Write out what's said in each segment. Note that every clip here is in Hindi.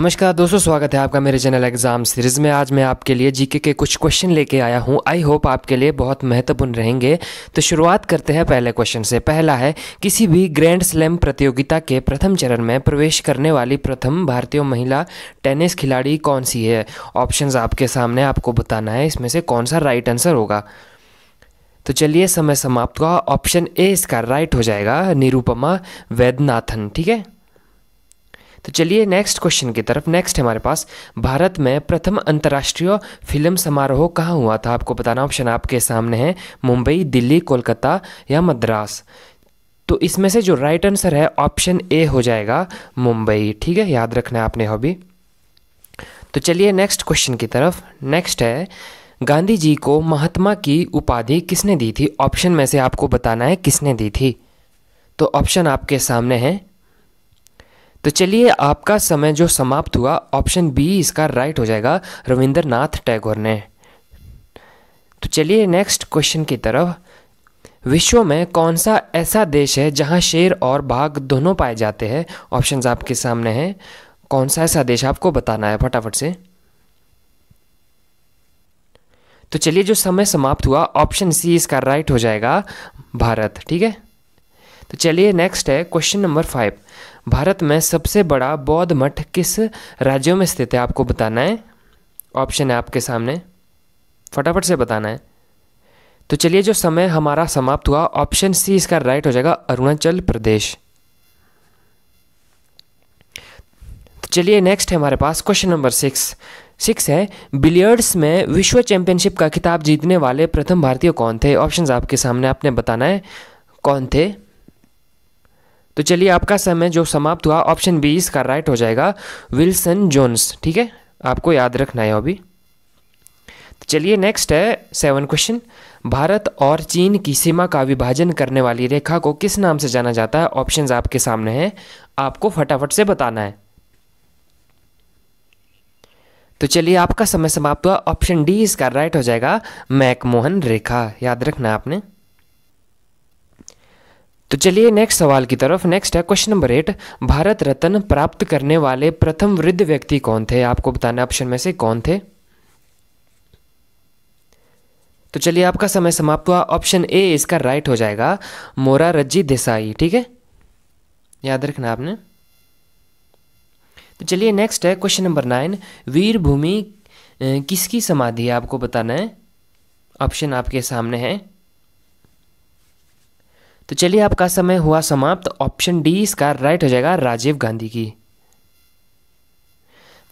नमस्कार दोस्तों स्वागत है आपका मेरे चैनल एग्जाम सीरीज़ में आज मैं आपके लिए जीके के कुछ क्वेश्चन लेके आया हूँ आई होप आपके लिए बहुत महत्वपूर्ण रहेंगे तो शुरुआत करते हैं पहले क्वेश्चन से पहला है किसी भी ग्रैंड स्लैम प्रतियोगिता के प्रथम चरण में प्रवेश करने वाली प्रथम भारतीय महिला टेनिस खिलाड़ी कौन सी है ऑप्शन आपके सामने आपको बताना है इसमें से कौन सा राइट आंसर होगा तो चलिए समय समाप्त हुआ ऑप्शन ए इसका राइट हो जाएगा निरुपमा वैद्यनाथन ठीक है तो चलिए नेक्स्ट क्वेश्चन की तरफ नेक्स्ट हमारे पास भारत में प्रथम अंतर्राष्ट्रीय फिल्म समारोह कहाँ हुआ था आपको बताना ऑप्शन आपके सामने है मुंबई दिल्ली कोलकाता या मद्रास तो इसमें से जो राइट आंसर है ऑप्शन ए हो जाएगा मुंबई ठीक है याद रखना है आपने हॉबी तो चलिए नेक्स्ट क्वेश्चन की तरफ नेक्स्ट है गांधी जी को महात्मा की उपाधि किसने दी थी ऑप्शन में से आपको बताना है किसने दी थी तो ऑप्शन आपके सामने है तो चलिए आपका समय जो समाप्त हुआ ऑप्शन बी इसका राइट हो जाएगा रविंद्रनाथ टैगोर ने तो चलिए नेक्स्ट क्वेश्चन की तरफ विश्व में कौन सा ऐसा देश है जहाँ शेर और बाघ दोनों पाए जाते हैं ऑप्शंस आपके सामने हैं कौन सा ऐसा देश आपको बताना है फटाफट से तो चलिए जो समय समाप्त हुआ ऑप्शन सी इसका राइट हो जाएगा भारत ठीक है तो चलिए नेक्स्ट है क्वेश्चन नंबर फाइव भारत में सबसे बड़ा बौद्ध मठ किस राज्यों में स्थित है आपको बताना है ऑप्शन है आपके सामने फटाफट से बताना है तो चलिए जो समय हमारा समाप्त हुआ ऑप्शन सी इसका राइट हो जाएगा अरुणाचल प्रदेश तो चलिए नेक्स्ट है हमारे पास क्वेश्चन नंबर सिक्स सिक्स है बिलियर्ड्स में विश्व चैंपियनशिप का खिताब जीतने वाले प्रथम भारतीय कौन थे ऑप्शंस आपके सामने आपने बताना है कौन थे तो चलिए आपका समय जो समाप्त हुआ ऑप्शन बी इसका राइट हो जाएगा विल्सन जोन्स ठीक है आपको याद रखना है अभी तो चलिए नेक्स्ट है सेवन क्वेश्चन भारत और चीन की सीमा का विभाजन करने वाली रेखा को किस नाम से जाना जाता है ऑप्शंस आपके सामने हैं आपको फटाफट से बताना है तो चलिए आपका समय समाप्त हुआ ऑप्शन डी इसका राइट हो जाएगा मैकमोहन रेखा याद रखना आपने तो चलिए नेक्स्ट सवाल की तरफ नेक्स्ट है question number eight Bharat Ratna प्राप्त करने वाले प्रथम वृद्ध व्यक्ति कौन थे आपको बताना ऑप्शन में से कौन थे तो चलिए आपका समय समाप्त हुआ ऑप्शन ए इसका राइट हो जाएगा मोरा रज्जी देसाई ठीक है याद रखना आपने तो चलिए नेक्स्ट है क्वेश्चन नंबर नाइन वीरभूमि किसकी समाधि है आपको बताना है ऑप्शन आपके सामने है तो चलिए आपका समय हुआ समाप्त ऑप्शन डी इसका राइट हो जाएगा राजीव गांधी की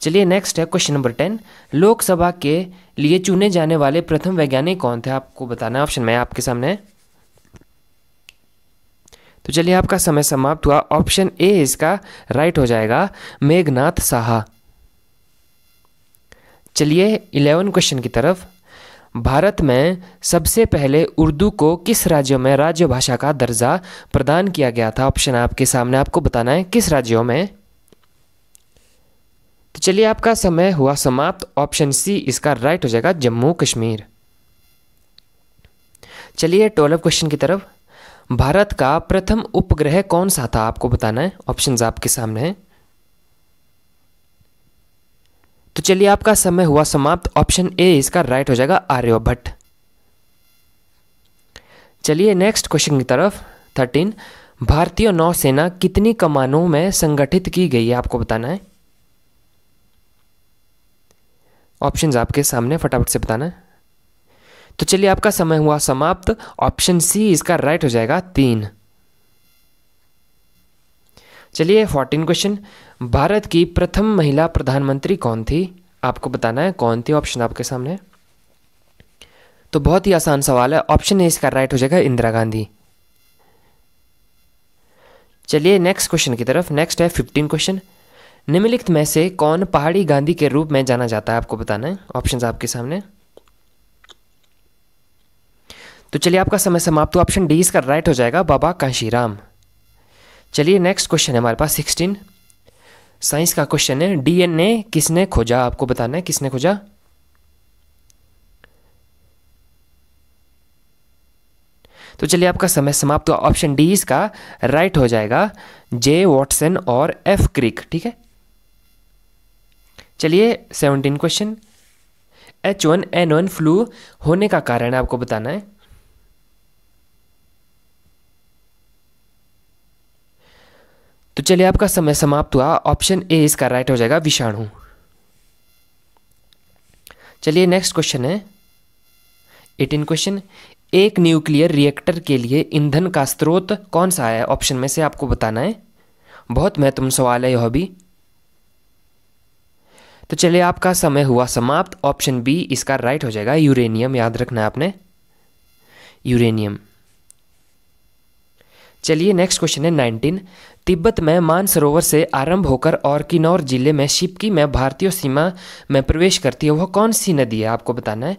चलिए नेक्स्ट है क्वेश्चन नंबर टेन लोकसभा के लिए चुने जाने वाले प्रथम वैज्ञानिक कौन थे आपको बताना ऑप्शन में आपके सामने तो चलिए आपका समय समाप्त हुआ ऑप्शन ए इसका राइट हो जाएगा मेघनाथ साहा चलिए इलेवन क्वेश्चन की तरफ भारत में सबसे पहले उर्दू को किस राज्यों में राज्य भाषा का दर्जा प्रदान किया गया था ऑप्शन आपके सामने आपको बताना है किस राज्यों में तो चलिए आपका समय हुआ समाप्त ऑप्शन सी इसका राइट हो जाएगा जम्मू कश्मीर चलिए ट्वेल्व क्वेश्चन की तरफ भारत का प्रथम उपग्रह कौन सा था आपको बताना है ऑप्शंस आपके सामने हैं तो चलिए आपका समय हुआ समाप्त ऑप्शन ए इसका राइट हो जाएगा आर्यभट्ट चलिए नेक्स्ट क्वेश्चन की तरफ थर्टीन भारतीय नौसेना कितनी कमानों में संगठित की गई है आपको बताना है ऑप्शंस आपके सामने फटाफट से बताना है तो चलिए आपका समय हुआ समाप्त ऑप्शन सी इसका राइट हो जाएगा तीन चलिए फोर्टीन क्वेश्चन भारत की प्रथम महिला प्रधानमंत्री कौन थी आपको बताना है कौन थी ऑप्शन आपके सामने तो बहुत ही आसान सवाल है ऑप्शन ए इसका राइट हो जाएगा इंदिरा गांधी चलिए नेक्स्ट क्वेश्चन की तरफ नेक्स्ट है फिफ्टीन क्वेश्चन निम्नलिखित में से कौन पहाड़ी गांधी के रूप में जाना जाता है आपको बताना है ऑप्शन आपके सामने तो चलिए आपका समय समाप्त तो ऑप्शन डी इसका राइट हो जाएगा बाबा काशीराम चलिए नेक्स्ट क्वेश्चन है हमारे पास सिक्सटीन साइंस का क्वेश्चन है डीएनए किसने खोजा आपको बताना है किसने खोजा तो चलिए आपका समय समाप्त हुआ ऑप्शन डी इसका राइट हो जाएगा जे वॉटसन और एफ क्रिक ठीक है चलिए seventeen question H one N one flu होने का कारण आपको बताना है तो चलिए आपका समय समाप्त हुआ ऑप्शन ए इसका राइट हो जाएगा विषाणु चलिए नेक्स्ट क्वेश्चन है एटीन क्वेश्चन एक न्यूक्लियर रिएक्टर के लिए ईंधन का स्रोत कौन सा है ऑप्शन में से आपको बताना है बहुत महत्वपूर्ण सवाल है यह भी तो चलिए आपका समय हुआ समाप्त ऑप्शन बी इसका राइट हो जाएगा यूरेनियम याद रखना है आपने यूरेनियम चलिए नेक्स्ट क्वेश्चन है नाइनटीन तिब्बत में मानसरोवर से आरंभ होकर और किन्नौर जिले में शिपकी में भारतीय सीमा में प्रवेश करती है वह कौन सी नदी है आपको बताना है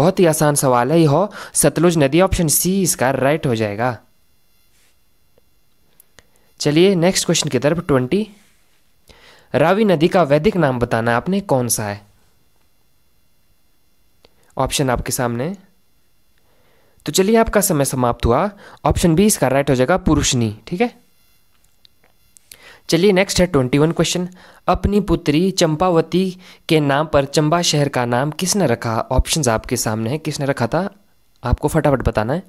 बहुत ही आसान सवाल है यह सतलुज नदी ऑप्शन सी इसका राइट हो जाएगा चलिए नेक्स्ट क्वेश्चन की तरफ ट्वेंटी रावी नदी का वैदिक नाम बताना आपने कौन सा है ऑप्शन आपके सामने तो चलिए आपका समय समाप्त हुआ ऑप्शन बी इसका राइट हो जाएगा पुरुषनी ठीक है चलिए नेक्स्ट है ट्वेंटी वन क्वेश्चन अपनी पुत्री चंपावती के नाम पर चंबा शहर का नाम किसने रखा ऑप्शंस आपके सामने हैं किसने रखा था आपको फटाफट बताना है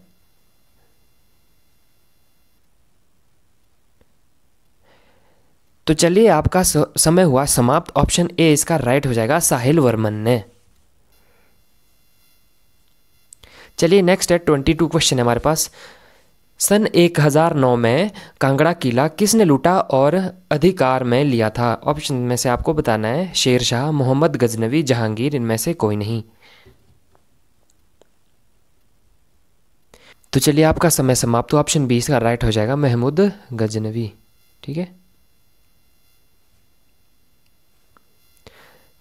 तो चलिए आपका समय हुआ समाप्त ऑप्शन ए इसका राइट हो जाएगा साहिल वर्मन ने चलिए नेक्स्ट है ट्वेंटी टू क्वेश्चन हमारे पास सन 1009 में कांगड़ा किला किसने लूटा और अधिकार में लिया था ऑप्शन में से आपको बताना है शेर शाह मोहम्मद गजनवी जहांगीर इनमें से कोई नहीं तो चलिए आपका समय समाप्त तो ऑप्शन बीस का राइट हो जाएगा महमूद गजनवी ठीक है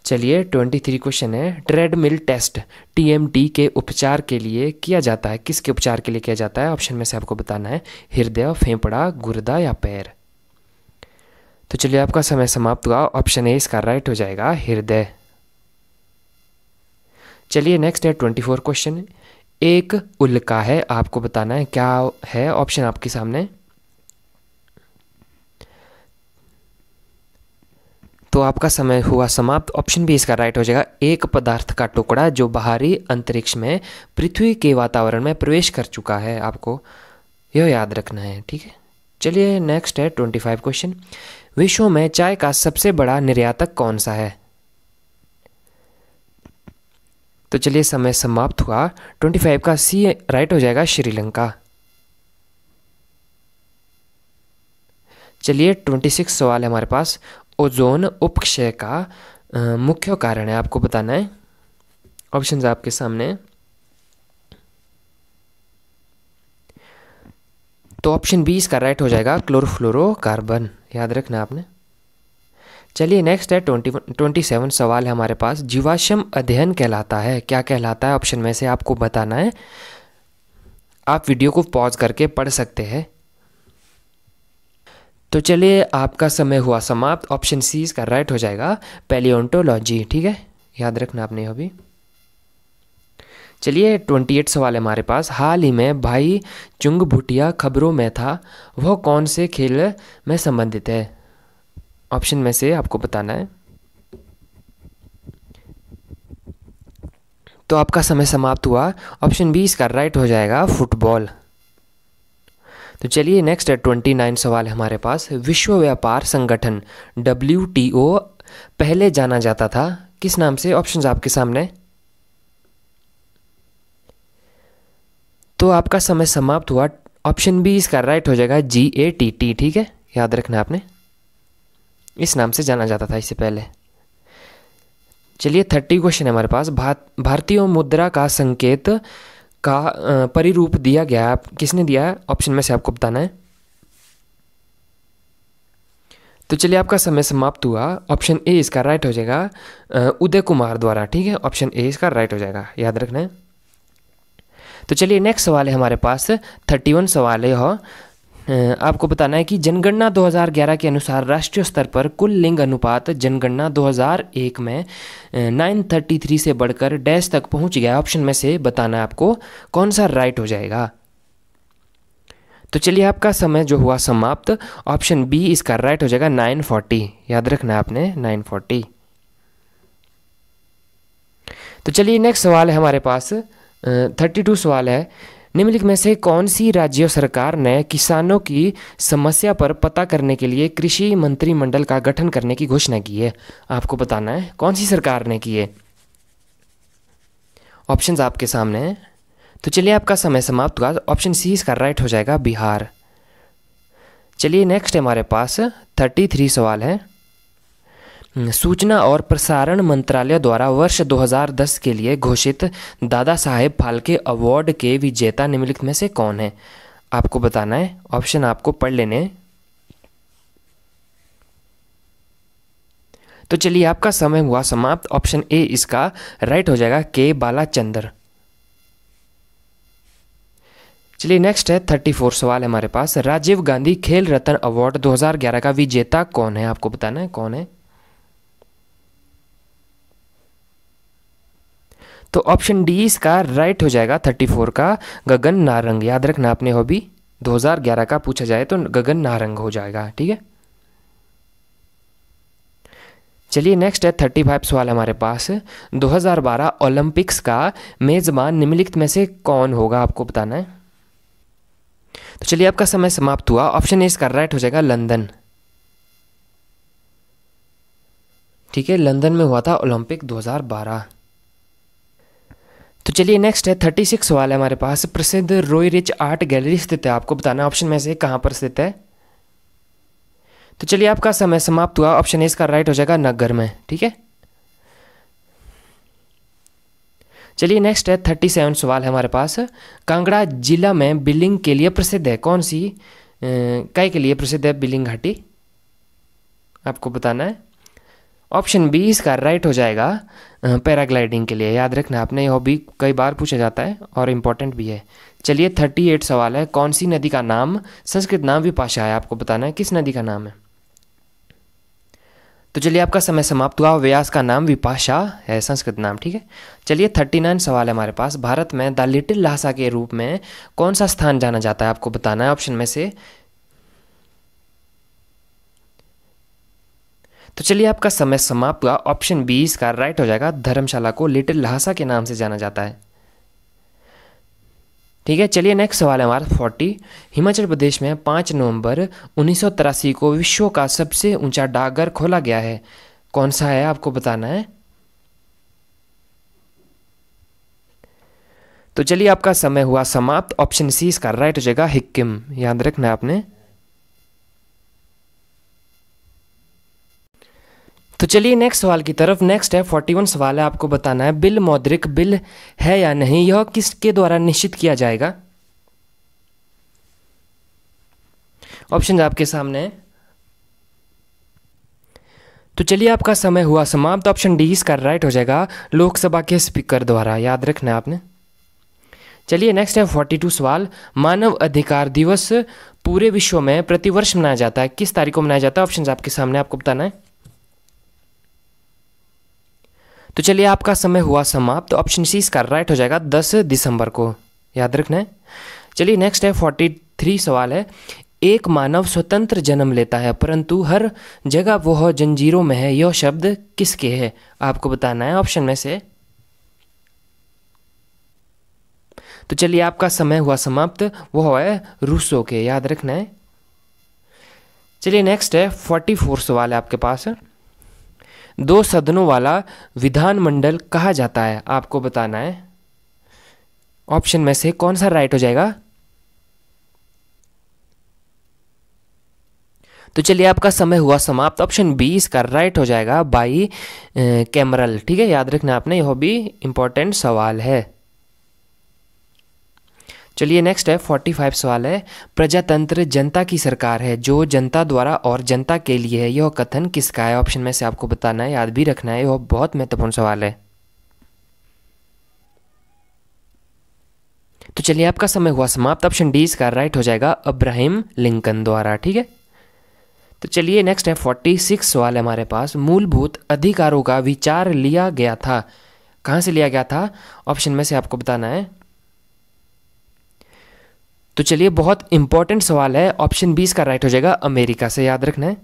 चलिए ट्वेंटी थ्री क्वेश्चन है ट्रेडमिल टेस्ट टीएमटी के उपचार के लिए किया जाता है किसके उपचार के लिए किया जाता है ऑप्शन में से आपको बताना है हृदय फेफड़ा गुर्दा या पैर तो चलिए आपका समय समाप्त हुआ ऑप्शन ए इसका राइट हो जाएगा हृदय चलिए नेक्स्ट है ट्वेंटी फोर क्वेश्चन एक उल्का है आपको बताना है क्या है ऑप्शन आपके सामने तो आपका समय हुआ समाप्त ऑप्शन भी इसका राइट हो जाएगा एक पदार्थ का टुकड़ा जो बाहरी अंतरिक्ष में पृथ्वी के वातावरण में प्रवेश कर चुका है आपको यह याद रखना है ठीक है चलिए नेक्स्ट है ट्वेंटी फाइव क्वेश्चन विश्व में चाय का सबसे बड़ा निर्यातक कौन सा है तो चलिए समय समाप्त हुआ ट्वेंटी फाइव का सी राइट हो जाएगा श्रीलंका चलिए ट्वेंटी सिक्स सवाल है हमारे पास ओजोन उपक्षय का मुख्य कारण है आपको बताना है ऑप्शंस आपके सामने तो ऑप्शन बी इसका राइट हो जाएगा क्लोरोफ्लोरोकार्बन याद रखना आपने चलिए नेक्स्ट है ट्वेंटी ट्वेंटी सेवन सवाल है हमारे पास जीवाश्म अध्ययन कहलाता है क्या कहलाता है ऑप्शन में से आपको बताना है आप वीडियो को पॉज करके पढ़ सकते हैं तो चलिए आपका समय हुआ समाप्त ऑप्शन सी इसका राइट हो जाएगा पेलियोन्टोलॉजी ठीक है याद रखना आपने अभी चलिए ट्वेंटी एट सवाल है हमारे पास हाल ही में भाई चुंग भुटिया खबरों में था वह कौन से खेल में संबंधित है ऑप्शन में से आपको बताना है तो आपका समय समाप्त हुआ ऑप्शन बी इसका राइट हो जाएगा फुटबॉल तो चलिए नेक्स्ट है ट्वेंटी नाइन सवाल है हमारे पास विश्व व्यापार संगठन डब्ल्यू पहले जाना जाता था किस नाम से ऑप्शंस आपके सामने तो आपका समय समाप्त हुआ ऑप्शन बी इसका राइट हो जाएगा जी ए टी टी ठीक है याद रखना आपने इस नाम से जाना जाता था इससे पहले चलिए थर्टी क्वेश्चन है हमारे पास भारतीय मुद्रा का संकेत का परिरूप दिया गया है किसने दिया है ऑप्शन में से आपको बताना है तो चलिए आपका समय समाप्त हुआ ऑप्शन ए इसका राइट हो जाएगा उदय कुमार द्वारा ठीक है ऑप्शन ए इसका राइट हो जाएगा याद रखना है तो चलिए नेक्स्ट सवाल है हमारे पास थर्टी वन सवाल है आपको बताना है कि जनगणना 2011 के अनुसार राष्ट्रीय स्तर पर कुल लिंग अनुपात जनगणना 2001 में 933 से बढ़कर डैश तक पहुंच गया ऑप्शन में से बताना आपको कौन सा राइट हो जाएगा तो चलिए आपका समय जो हुआ समाप्त ऑप्शन बी इसका राइट हो जाएगा 940 याद रखना है आपने 940 तो चलिए नेक्स्ट सवाल है हमारे पास थर्टी टू सवाल है निम्नलिखित में से कौन सी राज्य सरकार ने किसानों की समस्या पर पता करने के लिए कृषि मंत्रिमंडल का गठन करने की घोषणा की है आपको बताना है कौन सी सरकार ने की है ऑप्शंस आपके सामने हैं तो चलिए आपका समय समाप्त हुआ ऑप्शन सी इसका राइट हो जाएगा बिहार चलिए नेक्स्ट हमारे पास थर्टी थ्री सवाल है सूचना और प्रसारण मंत्रालय द्वारा वर्ष 2010 के लिए घोषित दादा साहेब फाल्के अवार्ड के विजेता निम्नलिखित में से कौन है आपको बताना है ऑप्शन आपको पढ़ लेने तो चलिए आपका समय हुआ समाप्त ऑप्शन ए इसका राइट हो जाएगा के बालाचंदर चलिए नेक्स्ट है थर्टी फोर सवाल है हमारे पास राजीव गांधी खेल रत्न अवार्ड 2011 का विजेता कौन है आपको बताना है कौन है तो ऑप्शन डी इसका राइट हो जाएगा 34 का गगन नारंग याद रखना अपने हॉबी 2011 का पूछा जाए तो गगन नारंग हो जाएगा ठीक है चलिए नेक्स्ट है थर्टी फाइव सवाल हमारे पास 2012 ओलंपिक्स का मेज़बान निम्नलिखित में से कौन होगा आपको बताना है तो चलिए आपका समय समाप्त हुआ ऑप्शन ए इसका राइट हो जाएगा लंदन ठीक है लंदन में हुआ था ओलंपिक 2012 तो चलिए नेक्स्ट है थर्टी सिक्स सवाल है हमारे पास प्रसिद्ध रोई रिच आर्ट गैलरी स्थित है आपको बताना ऑप्शन में से कहाँ पर स्थित है तो चलिए आपका समय समाप्त हुआ ऑप्शन ए इसका राइट हो जाएगा नगर में ठीक है चलिए नेक्स्ट है थर्टी सेवन सवाल है हमारे पास कांगड़ा जिला में बिलिंग के लिए प्रसिद्ध है कौन सी कई के लिए प्रसिद्ध है बिलिंग घाटी आपको बताना है ऑप्शन बी इसका राइट हो जाएगा पैराग्लाइडिंग के लिए याद रखना आपने यह हॉबी कई बार पूछा जाता है और इम्पॉर्टेंट भी है चलिए थर्टी एट सवाल है कौन सी नदी का नाम संस्कृत नाम भी पाशा है आपको बताना है किस नदी का नाम है तो चलिए आपका समय समाप्त हुआ व्यास का नाम विपाशा है संस्कृत नाम ठीक है चलिए थर्टी नाइन सवाल है हमारे पास भारत में द लिटिल लासा के रूप में कौन सा स्थान जाना जाता है आपको बताना है ऑप्शन में से तो चलिए आपका समय समाप्त हुआ ऑप्शन बी इसका राइट हो जाएगा धर्मशाला को लिटिल लहासा के नाम से जाना जाता है ठीक है चलिए नेक्स्ट सवाल है हमारा फोर्टी हिमाचल प्रदेश में पांच नवंबर उन्नीस को विश्व का सबसे ऊंचा डाकघर खोला गया है कौन सा है आपको बताना है तो चलिए आपका समय हुआ समाप्त ऑप्शन सी इसका राइट हो जाएगा हिक्किम याद रखना आपने तो चलिए नेक्स्ट सवाल की तरफ नेक्स्ट है फोर्टी वन सवाल है आपको बताना है बिल मौद्रिक बिल है या नहीं यह किसके द्वारा निश्चित किया जाएगा ऑप्शन आपके सामने है तो चलिए आपका समय हुआ समाप्त ऑप्शन डी इसका राइट हो जाएगा लोकसभा के स्पीकर द्वारा याद रखना आपने चलिए नेक्स्ट है फोर्टी टू सवाल मानव अधिकार दिवस पूरे विश्व में प्रतिवर्ष मनाया जाता है किस तारीख को मनाया जाता है ऑप्शन आपके सामने आपको बताना है तो चलिए आपका समय हुआ समाप्त तो ऑप्शन सी इसका राइट हो जाएगा दस दिसंबर को याद रखना है चलिए नेक्स्ट है फोर्टी थ्री सवाल है एक मानव स्वतंत्र जन्म लेता है परंतु हर जगह वह जंजीरों में है यह शब्द किसके है आपको बताना है ऑप्शन में से तो चलिए आपका समय हुआ समाप्त वह है रूसो के याद रखना है चलिए नेक्स्ट है फोर्टी फोर सवाल है आपके पास दो सदनों वाला विधानमंडल कहा जाता है आपको बताना है ऑप्शन में से कौन सा राइट हो जाएगा तो चलिए आपका समय हुआ समाप्त ऑप्शन बी इसका राइट हो जाएगा बाई कैमरल ठीक है याद रखना आपने यह भी इंपॉर्टेंट सवाल है चलिए नेक्स्ट है फोर्टी फाइव सवाल है प्रजातंत्र जनता की सरकार है जो जनता द्वारा और जनता के लिए है यह कथन किसका है ऑप्शन में से आपको बताना है याद भी रखना है यह बहुत महत्वपूर्ण सवाल है तो चलिए आपका समय हुआ समाप्त ऑप्शन डी इसका राइट हो जाएगा अब्राहिम लिंकन द्वारा ठीक है तो चलिए नेक्स्ट है फोर्टी सिक्स सवाल है हमारे पास मूलभूत अधिकारों का विचार लिया गया था कहाँ से लिया गया था ऑप्शन में से आपको बताना है तो चलिए बहुत इंपॉर्टेंट सवाल है ऑप्शन बीस का राइट हो जाएगा अमेरिका से याद रखना है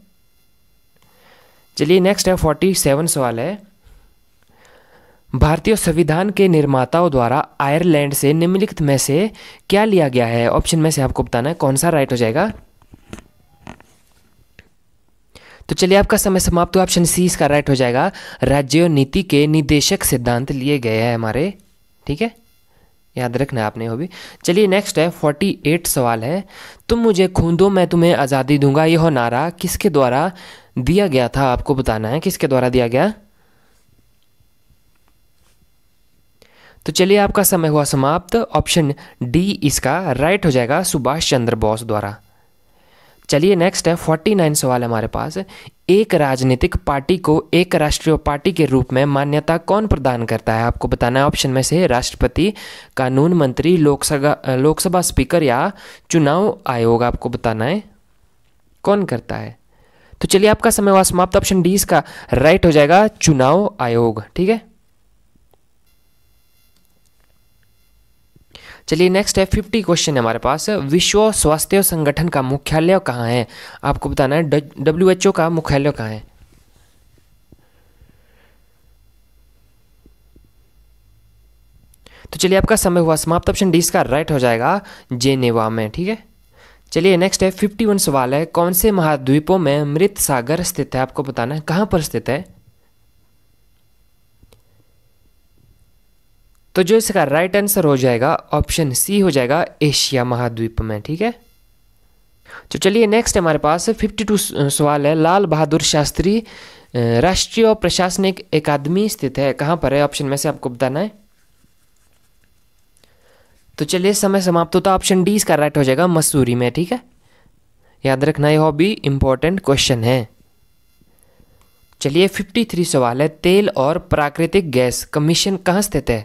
चलिए नेक्स्ट है फोर्टी सेवन सवाल है भारतीय संविधान के निर्माताओं द्वारा आयरलैंड से निम्नलिखित में से क्या लिया गया है ऑप्शन में से आपको बताना है कौन सा राइट हो जाएगा तो चलिए आपका समय समाप्त हुआ ऑप्शन सी इसका राइट हो जाएगा राज्य नीति के निदेशक सिद्धांत लिए गए हैं हमारे ठीक है याद रखना आपने वो भी चलिए नेक्स्ट है फोर्टी एट सवाल है तुम मुझे खून दो मैं तुम्हें आज़ादी दूंगा यह नारा किसके द्वारा दिया गया था आपको बताना है किसके द्वारा दिया गया तो चलिए आपका समय हुआ समाप्त ऑप्शन डी इसका राइट हो जाएगा सुभाष चंद्र बोस द्वारा चलिए नेक्स्ट है फोर्टी नाइन सवाल हमारे पास एक राजनीतिक पार्टी को एक राष्ट्रीय पार्टी के रूप में मान्यता कौन प्रदान करता है आपको बताना है ऑप्शन में से राष्ट्रपति कानून मंत्री लोकसभा लोकसभा स्पीकर या चुनाव आयोग आपको बताना है कौन करता है तो चलिए आपका समय हुआ समाप्त ऑप्शन डी इसका राइट हो जाएगा चुनाव आयोग ठीक है चलिए नेक्स्ट है फिफ्टी क्वेश्चन है हमारे पास विश्व स्वास्थ्य संगठन का मुख्यालय कहाँ है आपको बताना है डब्ल्यू एच ओ का मुख्यालय कहाँ है तो चलिए आपका समय हुआ समाप्त ऑप्शन डी इसका राइट हो जाएगा जेनेवा में ठीक है चलिए नेक्स्ट है फिफ्टी वन सवाल है कौन से महाद्वीपों में मृत सागर स्थित है आपको बताना है कहाँ पर स्थित है तो जो इसका राइट आंसर हो जाएगा ऑप्शन सी हो जाएगा एशिया महाद्वीप में ठीक है तो चलिए नेक्स्ट हमारे पास 52 सवाल है लाल बहादुर शास्त्री राष्ट्रीय प्रशासनिक अकादमी स्थित है कहां पर है ऑप्शन में से आपको बताना है तो चलिए समय समाप्त होता ऑप्शन डी इसका राइट हो जाएगा मसूरी में ठीक है याद रखना यह भी इंपॉर्टेंट क्वेश्चन है चलिए 53 सवाल है तेल और प्राकृतिक गैस कमीशन कहाँ स्थित है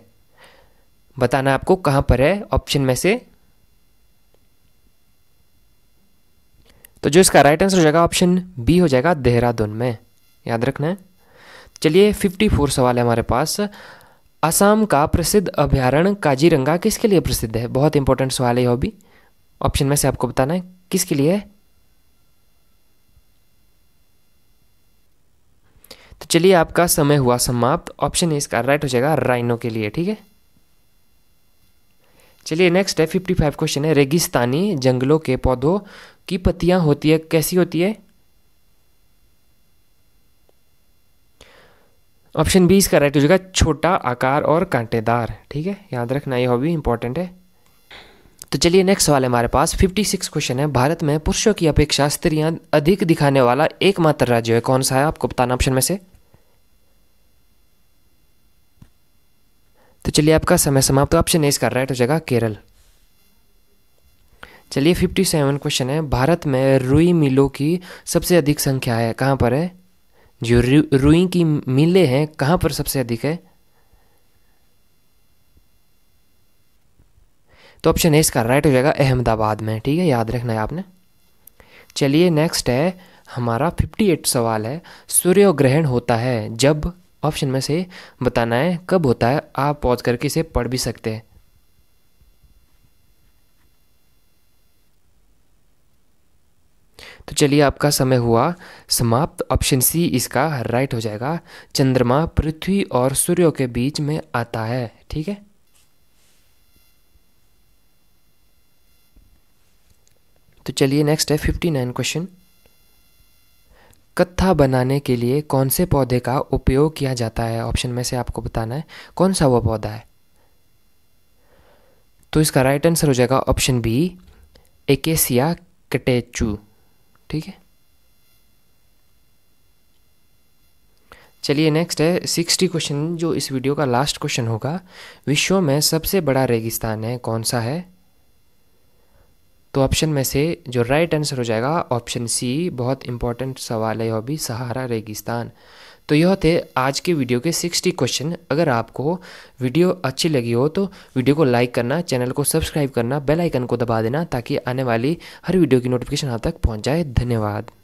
बताना आपको कहाँ पर है ऑप्शन में से तो जो इसका राइट आंसर हो जाएगा ऑप्शन बी हो जाएगा देहरादून में याद रखना है चलिए 54 सवाल है हमारे पास असम का प्रसिद्ध अभ्यारण्य काजीरंगा किसके लिए प्रसिद्ध है बहुत इंपॉर्टेंट सवाल है यह भी ऑप्शन में से आपको बताना है किसके लिए है तो चलिए आपका समय हुआ समाप्त ऑप्शन इसका राइट हो जाएगा राइनो के लिए ठीक है चलिए नेक्स्ट है फिफ्टी फाइव क्वेश्चन है रेगिस्तानी जंगलों के पौधों की पत्तियां होती है कैसी होती है ऑप्शन बी इसका राइट हो जाएगा छोटा आकार और कांटेदार ठीक है याद रखना यह भी इंपॉर्टेंट है तो चलिए नेक्स्ट सवाल है हमारे पास 56 क्वेश्चन है भारत में पुरुषों की अपेक्षा स्त्रियां अधिक दिखाने वाला एकमात्र राज्य है कौन सा है आपको बताना ऑप्शन में से तो चलिए आपका समय समाप्त तो ऑप्शन नहीं इसका राइट हो जाएगा केरल चलिए फिफ्टी सेवन क्वेश्चन है भारत में रुई मिलों की सबसे अधिक संख्या है कहाँ पर है जो रुई की मिलें हैं कहाँ पर सबसे अधिक है तो ऑप्शन ए इसका राइट हो जाएगा अहमदाबाद में ठीक है याद रखना है आपने चलिए नेक्स्ट है हमारा फिफ्टी एट सवाल है सूर्य ग्रहण होता है जब ऑप्शन में से बताना है कब होता है आप पॉज करके इसे पढ़ भी सकते हैं तो चलिए आपका समय हुआ समाप्त ऑप्शन सी इसका राइट हो जाएगा चंद्रमा पृथ्वी और सूर्य के बीच में आता है ठीक है तो चलिए नेक्स्ट है फिफ्टी नाइन क्वेश्चन कत्था बनाने के लिए कौन से पौधे का उपयोग किया जाता है ऑप्शन में से आपको बताना है कौन सा वह पौधा है तो इसका राइट आंसर हो जाएगा ऑप्शन बी एकेसिया कटेचू ठीक है चलिए नेक्स्ट है सिक्सटी क्वेश्चन जो इस वीडियो का लास्ट क्वेश्चन होगा विश्व में सबसे बड़ा रेगिस्तान है कौन सा है तो ऑप्शन में से जो राइट आंसर हो जाएगा ऑप्शन सी बहुत इंपॉर्टेंट सवाल है भी सहारा रेगिस्तान तो यह थे आज के वीडियो के 60 क्वेश्चन अगर आपको वीडियो अच्छी लगी हो तो वीडियो को लाइक करना चैनल को सब्सक्राइब करना बेल आइकन को दबा देना ताकि आने वाली हर वीडियो की नोटिफिकेशन आप तक पहुंच जाए धन्यवाद